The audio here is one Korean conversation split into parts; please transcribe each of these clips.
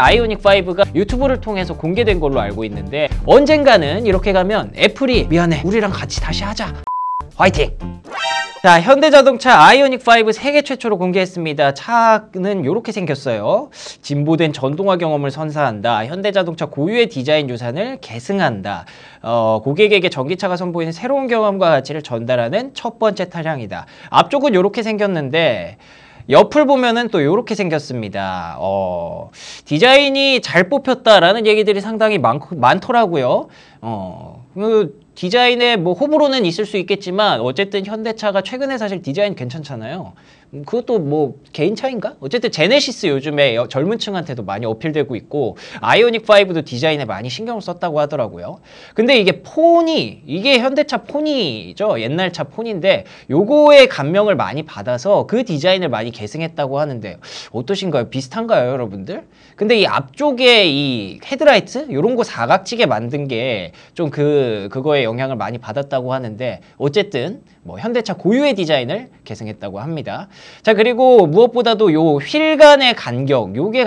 아이오닉5가 유튜브를 통해서 공개된 걸로 알고 있는데 언젠가는 이렇게 가면 애플이 미안해 우리랑 같이 다시 하자 화이팅! 자 현대자동차 아이오닉5 세계 최초로 공개했습니다 차는 이렇게 생겼어요 진보된 전동화 경험을 선사한다 현대자동차 고유의 디자인 유산을 계승한다 어, 고객에게 전기차가 선보이는 새로운 경험과 가치를 전달하는 첫 번째 차량이다 앞쪽은 이렇게 생겼는데 옆을 보면은 또 이렇게 생겼습니다. 어, 디자인이 잘 뽑혔다라는 얘기들이 상당히 많, 많더라고요. 어, 그디자인에뭐 호불호는 있을 수 있겠지만 어쨌든 현대차가 최근에 사실 디자인 괜찮잖아요. 그것도 뭐 개인 차인가? 어쨌든 제네시스 요즘에 젊은 층한테도 많이 어필되고 있고 아이오닉 5도 디자인에 많이 신경을 썼다고 하더라고요. 근데 이게 폰이 이게 현대차 폰이죠. 옛날 차 폰인데 요거에 감명을 많이 받아서 그 디자인을 많이 계승했다고 하는데 어떠신가요? 비슷한가요, 여러분들? 근데 이 앞쪽에 이 헤드라이트 요런 거 사각지게 만든 게 좀 그 그거에 영향을 많이 받았다고 하는데 어쨌든 뭐 현대차 고유의 디자인을 계승했다고 합니다. 자 그리고 무엇보다도 요 휠간의 간격 요게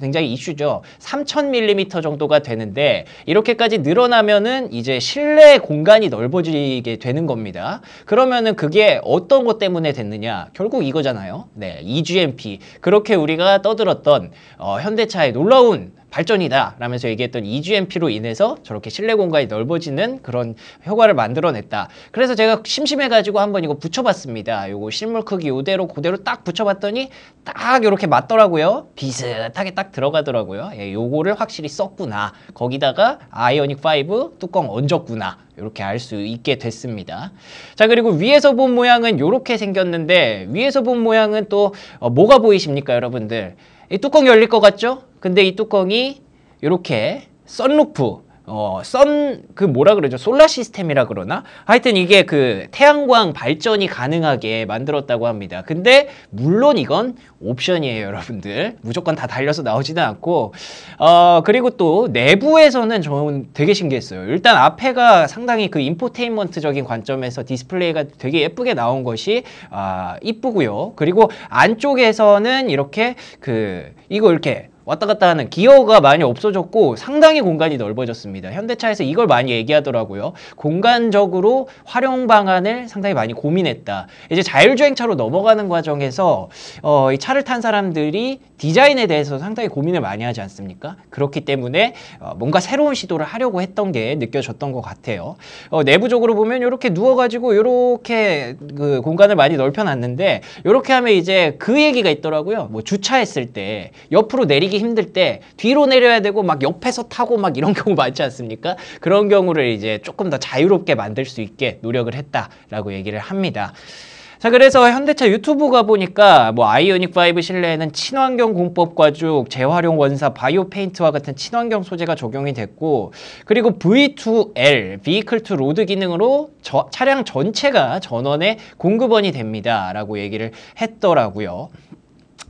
굉장히 이슈죠. 3000mm 정도가 되는데 이렇게까지 늘어나면은 이제 실내 공간이 넓어지게 되는 겁니다. 그러면은 그게 어떤 것 때문에 됐느냐 결국 이거잖아요. 네, EGMP 그렇게 우리가 떠들었던 어, 현대차의 놀라운 발전이다 라면서 얘기했던 EGMP로 인해서 저렇게 실내 공간이 넓어지는 그런 효과를 만들어냈다 그래서 제가 심심해가지고 한번 이거 붙여봤습니다 요거 실물 크기 이대로 그대로 딱 붙여봤더니 딱 이렇게 맞더라고요 비슷하게 딱 들어가더라고요 예, 요거를 확실히 썼구나 거기다가 아이오닉 5 뚜껑 얹었구나 이렇게 알 수 있게 됐습니다 자 그리고 위에서 본 모양은 이렇게 생겼는데 위에서 본 모양은 또 어, 뭐가 보이십니까 여러분들 이 뚜껑 열릴 것 같죠? 근데 이 뚜껑이 이렇게 썬루프 어, 선, 그 뭐라 그러죠? 솔라 시스템이라 그러나? 하여튼 이게 그 태양광 발전이 가능하게 만들었다고 합니다. 근데 물론 이건 옵션이에요, 여러분들. 무조건 다 달려서 나오지는 않고. 어, 그리고 또 내부에서는 저는 되게 신기했어요. 일단 앞에가 상당히 그 인포테인먼트적인 관점에서 디스플레이가 되게 예쁘게 나온 것이 아, 이쁘고요. 그리고 안쪽에서는 이렇게 그 이거 이렇게 왔다 갔다 하는 기어가 많이 없어졌고 상당히 공간이 넓어졌습니다. 현대차에서 이걸 많이 얘기하더라고요. 공간적으로 활용 방안을 상당히 많이 고민했다. 이제 자율주행차로 넘어가는 과정에서 어, 이 차를 탄 사람들이 디자인에 대해서 상당히 고민을 많이 하지 않습니까? 그렇기 때문에 어, 뭔가 새로운 시도를 하려고 했던 게 느껴졌던 것 같아요. 어, 내부적으로 보면 이렇게 누워가지고 이렇게 그 공간을 많이 넓혀놨는데 이렇게 하면 이제 그 얘기가 있더라고요. 뭐 주차했을 때 옆으로 내리기 힘들 때 뒤로 내려야 되고 막 옆에서 타고 막 이런 경우 많지 않습니까? 그런 경우를 이제 조금 더 자유롭게 만들 수 있게 노력을 했다라고 얘기를 합니다. 자 그래서 현대차 유튜브가 보니까 뭐 아이오닉 5 실내에는 친환경 공법 과죽, 재활용 원사, 바이오 페인트와 같은 친환경 소재가 적용이 됐고 그리고 V2L, Vehicle to Road 기능으로 저, 차량 전체가 전원의 공급원이 됩니다라고 얘기를 했더라고요.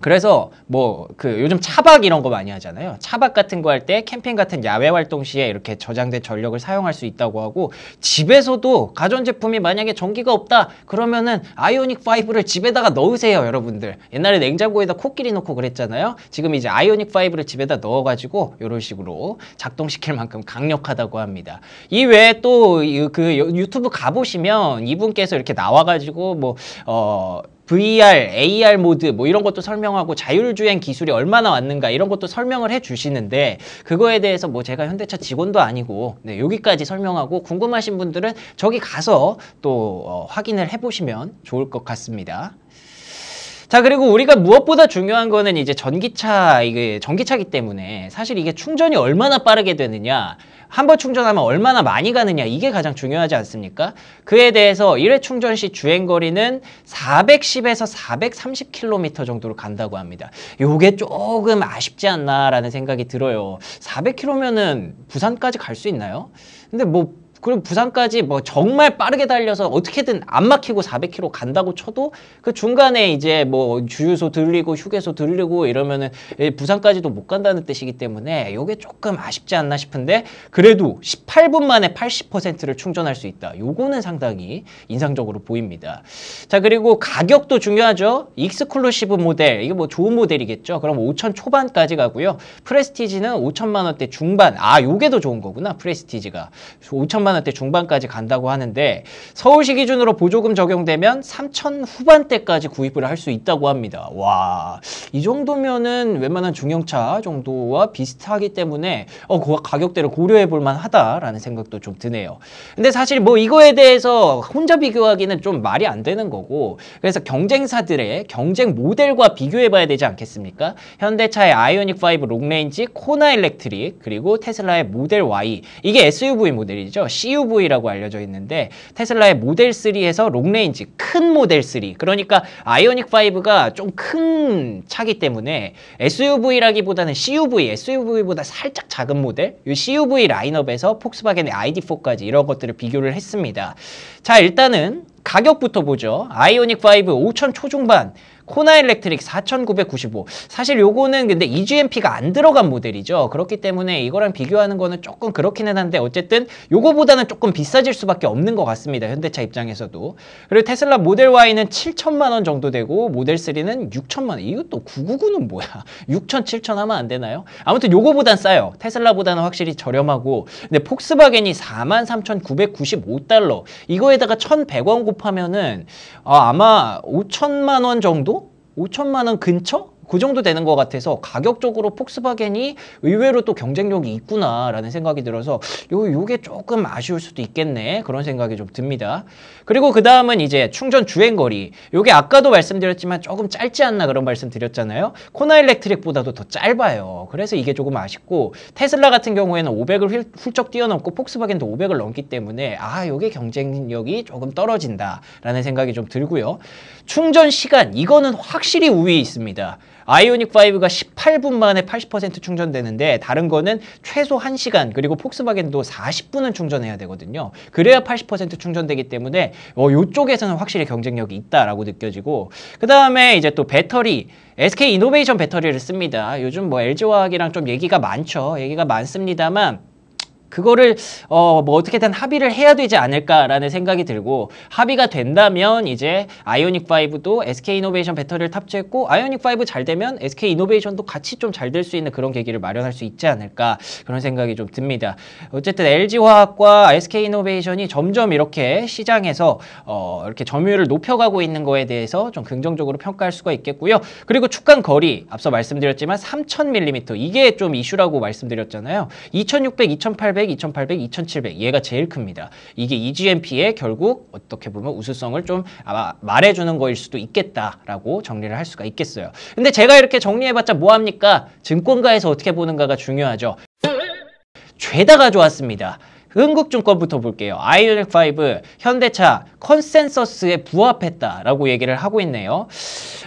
그래서 뭐 그 요즘 차박 이런 거 많이 하잖아요. 차박 같은 거 할 때 캠핑 같은 야외 활동 시에 이렇게 저장된 전력을 사용할 수 있다고 하고 집에서도 가전제품이 만약에 전기가 없다 그러면은 아이오닉 5를 집에다가 넣으세요 여러분들. 옛날에 냉장고에다 코끼리 넣고 그랬잖아요. 지금 이제 아이오닉 5를 집에다 넣어가지고 이런 식으로 작동시킬 만큼 강력하다고 합니다. 이외에 또 그 유튜브 가보시면 이분께서 이렇게 나와가지고 뭐 어. VR, AR 모드 뭐 이런 것도 설명하고 자율주행 기술이 얼마나 왔는가 이런 것도 설명을 해주시는데 그거에 대해서 뭐 제가 현대차 직원도 아니고 네, 여기까지 설명하고 궁금하신 분들은 저기 가서 또 어, 확인을 해보시면 좋을 것 같습니다. 자 그리고 우리가 무엇보다 중요한 거는 이제 전기차 이게 전기차기 때문에 사실 이게 충전이 얼마나 빠르게 되느냐 한번 충전하면 얼마나 많이 가느냐 이게 가장 중요하지 않습니까? 그에 대해서 1회 충전 시 주행 거리는 410에서 430km 정도로 간다고 합니다. 요게 조금 아쉽지 않나라는 생각이 들어요. 400km면은 부산까지 갈 수 있나요? 근데 뭐 그럼 부산까지 뭐 정말 빠르게 달려서 어떻게든 안 막히고 400km 간다고 쳐도 그 중간에 이제 뭐 주유소 들리고 휴게소 들리고 이러면은 예, 부산까지도 못 간다는 뜻이기 때문에 이게 조금 아쉽지 않나 싶은데 그래도 18분 만에 80%를 충전할 수 있다. 요거는 상당히 인상적으로 보입니다. 자 그리고 가격도 중요하죠. 익스클루시브 모델 이게 뭐 좋은 모델이겠죠. 그럼 5천 초반까지 가고요. 프레스티지는 5천만 원대 중반. 아 요게 더 좋은 거구나. 프레스티지가 5천 2천만 원대 중반까지 간다고 하는데 서울시 기준으로 보조금 적용되면 3천 후반대까지 구입을 할 수 있다고 합니다. 와, 이 정도면은 웬만한 중형차 정도와 비슷하기 때문에 어, 그 가격대를 고려해 볼 만하다라는 생각도 좀 드네요. 근데 사실 뭐 이거에 대해서 혼자 비교하기는 좀 말이 안 되는 거고 그래서 경쟁사들의 경쟁 모델과 비교해 봐야 되지 않겠습니까? 현대차의 아이오닉5 롱레인지, 코나 일렉트릭, 그리고 테슬라의 모델 Y 이게 SUV 모델이죠. CUV라고 알려져 있는데 테슬라의 모델 3에서 롱레인지 큰 모델 3 그러니까 아이오닉 5가 좀 큰 차기 때문에 SUV라기보다는 CUV, SUV보다 살짝 작은 모델 이 CUV 라인업에서 폭스바겐의 ID4까지 이런 것들을 비교를 했습니다. 자 일단은 가격부터 보죠. 아이오닉 5 5천 초중반 코나 일렉트릭 4995 사실 요거는 근데 EGMP가 안 들어간 모델이죠 그렇기 때문에 이거랑 비교하는 거는 조금 그렇기는 한데 어쨌든 요거보다는 조금 비싸질 수밖에 없는 것 같습니다 현대차 입장에서도 그리고 테슬라 모델 Y는 7천만 원 정도 되고 모델 3는 6천만 원 이것도 999는 뭐야 6천 7천 하면 안 되나요? 아무튼 요거보단 싸요 테슬라보다는 확실히 저렴하고 근데 폭스바겐이 43,995달러 이거에다가 1,100원 곱하면은 아, 아마 5천만 원 정도? 5천만 원 근처? 그 정도 되는 것 같아서 가격적으로 폭스바겐이 의외로 또 경쟁력이 있구나라는 생각이 들어서 요, 요게 조금 아쉬울 수도 있겠네 그런 생각이 좀 듭니다. 그리고 그 다음은 이제 충전 주행거리 요게 아까도 말씀드렸지만 조금 짧지 않나 그런 말씀 드렸잖아요. 코나 일렉트릭보다도 더 짧아요. 그래서 이게 조금 아쉽고 테슬라 같은 경우에는 500을 훌쩍 뛰어넘고 폭스바겐도 500을 넘기 때문에 아 요게 경쟁력이 조금 떨어진다라는 생각이 좀 들고요. 충전 시간 이거는 확실히 우위에 있습니다. 아이오닉 5가 18분 만에 80% 충전되는데 다른 거는 최소 1시간 그리고 폭스바겐도 40분은 충전해야 되거든요. 그래야 80% 충전되기 때문에 어, 이쪽에서는 확실히 경쟁력이 있다라고 느껴지고 그 다음에 이제 또 배터리 SK 이노베이션 배터리를 씁니다. 요즘 뭐 LG화학이랑 좀 얘기가 많죠. 얘기가 많습니다만 그거를 어뭐 어떻게든 합의를 해야 되지 않을까라는 생각이 들고 합의가 된다면 이제 아이오닉 5도 SK 이노베이션 배터리를 탑재했고 아이오닉 5 잘 되면 SK 이노베이션도 같이 좀 잘 될 수 있는 그런 계기를 마련할 수 있지 않을까 그런 생각이 좀 듭니다. 어쨌든 LG 화학과 SK 이노베이션이 점점 이렇게 시장에서 어 이렇게 점유율을 높여가고 있는 거에 대해서 좀 긍정적으로 평가할 수가 있겠고요. 그리고 축간 거리 앞서 말씀드렸지만 3,000mm 이게 좀 이슈라고 말씀드렸잖아요. 2,600, 2,800 2800, 2800, 2700 얘가 제일 큽니다. 이게 EGMP의 결국 어떻게 보면 우수성을 좀 아마 말해주는 거일 수도 있겠다라고 정리를 할 수가 있겠어요. 근데 제가 이렇게 정리해봤자 뭐합니까? 증권가에서 어떻게 보는가가 중요하죠. 죄다 가져왔습니다. 흥국증권부터 볼게요. 아이오닉5 현대차 컨센서스에 부합했다라고 얘기를 하고 있네요.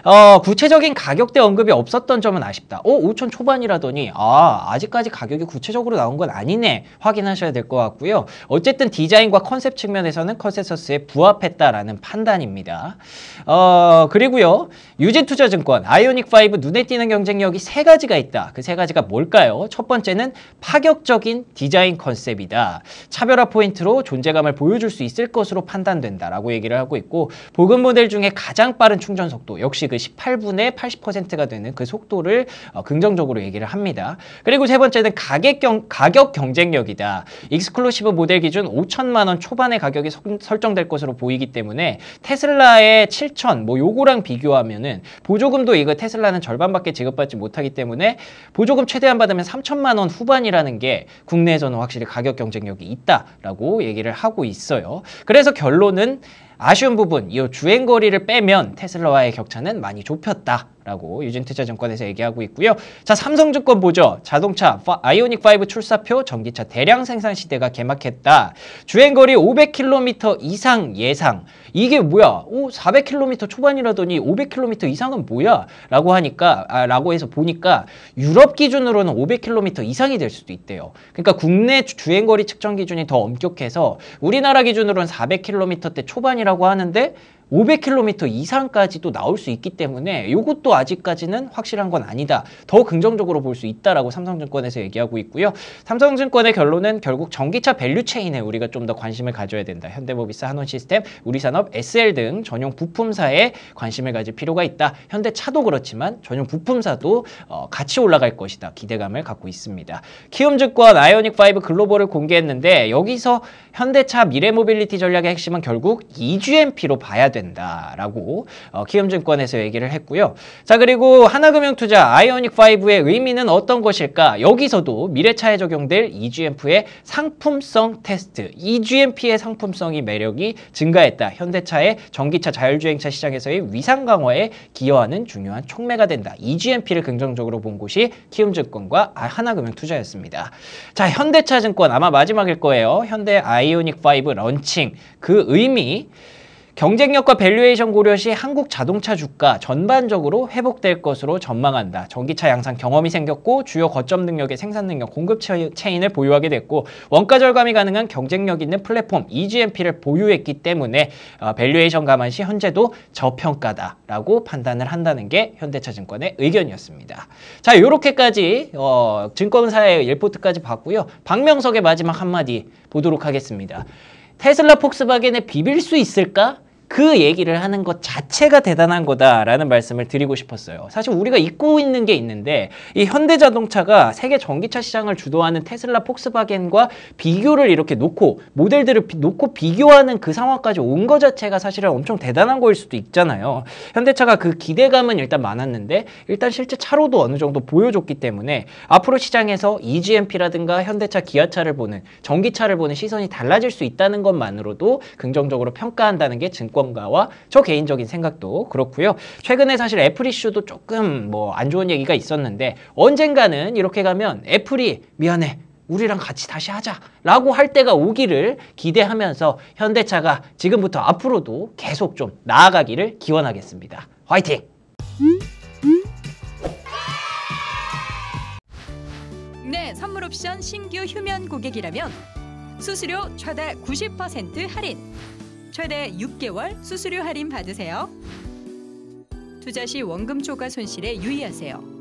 어, 구체적인 가격대 언급이 없었던 점은 아쉽다. 어, 5천 초반이라더니 아, 아직까지 가격이 구체적으로 나온 건 아니네. 확인하셔야 될 것 같고요. 어쨌든 디자인과 컨셉 측면에서는 컨센서스에 부합했다라는 판단입니다. 어, 그리고요. 유진투자증권 아이오닉5 눈에 띄는 경쟁력이 세 가지가 있다. 그 세 가지가 뭘까요? 첫 번째는 파격적인 디자인 컨셉이다. 차별화 포인트로 존재감을 보여줄 수 있을 것으로 판단된다라고 얘기를 하고 있고 보급 모델 중에 가장 빠른 충전 속도 역시 그 18분의 80%가 되는 그 속도를 어, 긍정적으로 얘기를 합니다. 그리고 세 번째는 가격, 경, 가격 경쟁력이다. 익스클루시브 모델 기준 5천만 원 초반의 가격이 서, 설정될 것으로 보이기 때문에 테슬라의 7천 뭐 요거랑 비교하면은 보조금도 이거 테슬라는 절반밖에 지급받지 못하기 때문에 보조금 최대한 받으면 3천만 원 후반이라는 게 국내에서는 확실히 가격 경쟁력이 적이 있다라고 얘기를 하고 있어요. 그래서 결론은 아쉬운 부분, 이 주행거리를 빼면 테슬라와의 격차는 많이 좁혔다. 라고 유진투자증권에서 얘기하고 있고요. 자 삼성증권 보죠. 자동차 아이오닉5 출사표 전기차 대량 생산 시대가 개막했다. 주행거리 500km 이상 예상. 이게 뭐야? 오 400km 초반이라더니 500km 이상은 뭐야? 라고 하니까 아, 라고 해서 보니까 유럽 기준으로는 500km 이상이 될 수도 있대요. 그러니까 국내 주행거리 측정 기준이 더 엄격해서 우리나라 기준으로는 400km대 초반이라고 하는데 500km 이상까지도 나올 수 있기 때문에 이것도 아직까지는 확실한 건 아니다. 더 긍정적으로 볼 수 있다라고 삼성증권에서 얘기하고 있고요. 삼성증권의 결론은 결국 전기차 밸류체인에 우리가 좀 더 관심을 가져야 된다. 현대모비스, 한원시스템, 우리산업, SL 등 전용 부품사에 관심을 가질 필요가 있다. 현대차도 그렇지만 전용 부품사도 어, 같이 올라갈 것이다. 기대감을 갖고 있습니다. 키움증권 아이오닉5 글로벌을 공개했는데 여기서 현대차 미래모빌리티 전략의 핵심은 결국 EGMP로 봐야 된다. 된다라고 어, 키움증권에서 얘기를 했고요. 자 그리고 하나금융투자 아이오닉5의 의미는 어떤 것일까? 여기서도 미래차에 적용될 EGMP의 상품성 테스트 EGMP의 상품성이 매력이 증가했다. 현대차의 전기차 자율주행차 시장에서의 위상 강화에 기여하는 중요한 촉매가 된다. EGMP를 긍정적으로 본 곳이 키움증권과 하나금융투자였습니다. 자 현대차증권 아마 마지막일 거예요. 현대 아이오닉5 런칭 그 의미 경쟁력과 밸류에이션 고려 시 한국 자동차 주가 전반적으로 회복될 것으로 전망한다. 전기차 양상 경험이 생겼고 주요 거점 능력의 생산 능력, 공급 체인을 보유하게 됐고 원가 절감이 가능한 경쟁력 있는 플랫폼 EGMP를 보유했기 때문에 어, 밸류에이션 감안 시 현재도 저평가다라고 판단을 한다는 게 현대차증권의 의견이었습니다. 자, 이렇게까지 어, 증권사의 일포트까지 봤고요. 박명석의 마지막 한마디 보도록 하겠습니다. 테슬라 폭스바겐에 비빌 수 있을까? 그 얘기를 하는 것 자체가 대단한 거다라는 말씀을 드리고 싶었어요. 사실 우리가 잊고 있는 게 있는데 이 현대자동차가 세계 전기차 시장을 주도하는 테슬라, 폭스바겐과 비교를 이렇게 놓고 모델들을 놓고 비교하는 그 상황까지 온 거 자체가 사실은 엄청 대단한 거일 수도 있잖아요. 현대차가 그 기대감은 일단 많았는데 일단 실제 차로도 어느 정도 보여줬기 때문에 앞으로 시장에서 EGMP라든가 현대차, 기아차를 보는 전기차를 보는 시선이 달라질 수 있다는 것만으로도 긍정적으로 평가한다는 게 증권 건가와 저 개인적인 생각도 그렇고요. 최근에 사실 애플 이슈도 조금 뭐 안 좋은 얘기가 있었는데 언젠가는 이렇게 가면 애플이 미안해 우리랑 같이 다시 하자 라고 할 때가 오기를 기대하면서 현대차가 지금부터 앞으로도 계속 좀 나아가기를 기원하겠습니다. 화이팅! 네, 선물 옵션 신규 휴면 고객이라면 수수료 최대 90% 할인 최대 6개월 수수료 할인 받으세요. 투자 시 원금 초과 손실에 유의하세요.